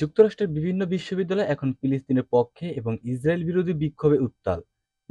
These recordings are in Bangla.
যুক্তরাষ্ট্রের বিভিন্ন বিশ্ববিদ্যালয় এখন ফিলিস্তিনের পক্ষে এবং ইসরায়েল বিরোধী বিক্ষোভে উত্তাল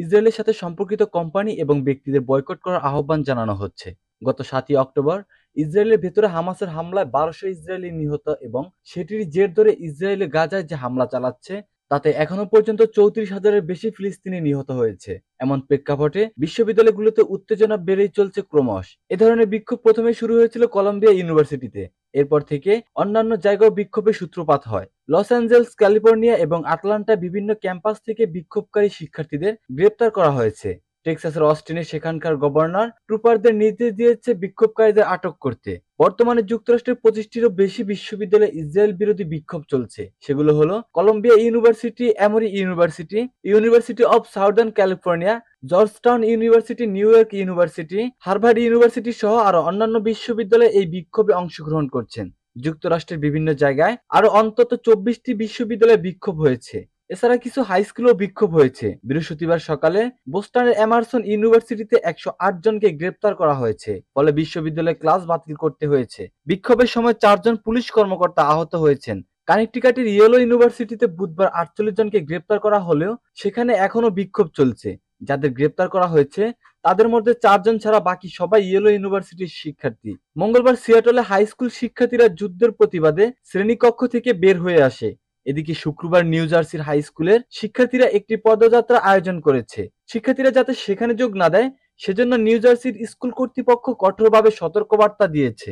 ইসরায়েলের সাথে সম্পর্কিত কোম্পানি এবং ব্যক্তিদের বয়কট করার আহ্বান জানানো হচ্ছে গত সাতই অক্টোবর ইসরায়েলের ভেতরে হামাসের হামলায় বারোশো ইসরায়েলি নিহত এবং সেটির জের ধরে ইসরায়েলে গাজায় যে হামলা চালাচ্ছে তাতে এখনো পর্যন্ত চৌত্রিশ হাজারের বেশি ফিলিস্তিনি নিহত হয়েছে এমন প্রেক্ষাপটে বিশ্ববিদ্যালয়গুলোতে উত্তেজনা বেড়েই চলছে ক্রমশ এ ধরনের বিক্ষোভ প্রথমে শুরু হয়েছিল কলম্বিয়া ইউনিভার্সিটিতে এরপর থেকে অন্যান্য জায়গায় বিক্ষোভের সূত্রপাত হয় লস অ্যাঞ্জেলস ক্যালিফোর্নিয়া এবং আটলান্টা বিভিন্ন ক্যাম্পাস থেকে বিক্ষোভকারী শিক্ষার্থীদের গ্রেপ্তার করা হয়েছে টেক্সাসের অস্টিনে সেখানকার গভর্নর ট্রুপারদের নির্দেশ দিয়েছে বিক্ষোভকারীদের আটক করতে বর্তমানে যুক্তরাষ্ট্রের পঁচিশটিরও বেশি বিশ্ববিদ্যালয়ে ইসরায়েল বিরোধী বিক্ষোভ চলছে সেগুলো হলো Columbia University Emory University University of Southern California Georgetown University New York University Harvard University সহ আরো অন্যান্য বিশ্ববিদ্যালয়ে এই বিক্ষোভে অংশগ্রহণ করছেন যুক্তরাষ্ট্রের বিভিন্ন জায়গায় আরো অন্তত চব্বিশটি বিশ্ববিদ্যালয়ে বিক্ষোভ হয়েছে এছাড়া কিছু হাই স্কুলেও বিক্ষোভ হয়েছে বৃহস্পতিবার সকালে বোস্টনের এমারসন ইউনিভার্সিটিতে একশো জনকে গ্রেপ্তার করা হয়েছে ফলে বিশ্ববিদ্যালয়ে ক্লাস বাতিল করতে হয়েছে বিক্ষোভের সময় চারজন পুলিশ কর্মকর্তা আহত হয়েছেন কানেকটিকাটির ইয়েলো ইউনিভার্সিটিতে বুধবার আটচল্লিশ জনকে গ্রেপ্তার করা হলেও সেখানে এখনও বিক্ষোভ চলছে যাদের গ্রেপ্তার করা হয়েছে তাদের মধ্যে চারজন ছাড়া বাকি সবাই ইয়েলো ইউনিভার্সিটির শিক্ষার্থী মঙ্গলবার সিয়াটলে হাই স্কুল শিক্ষার্থীরা যুদ্ধের প্রতিবাদে শ্রেণীকক্ষ থেকে বের হয়ে আসে এদিকে শুক্রবার নিউ জার্সির হাই স্কুলের শিক্ষার্থীরা একটি পদযাত্রা আয়োজন করেছে শিক্ষার্থীরা যাতে সেখানে যোগ না দেয় সেজন্য নিউ জার্সির স্কুল কর্তৃপক্ষ কঠোরভাবে সতর্কবার্তা দিয়েছে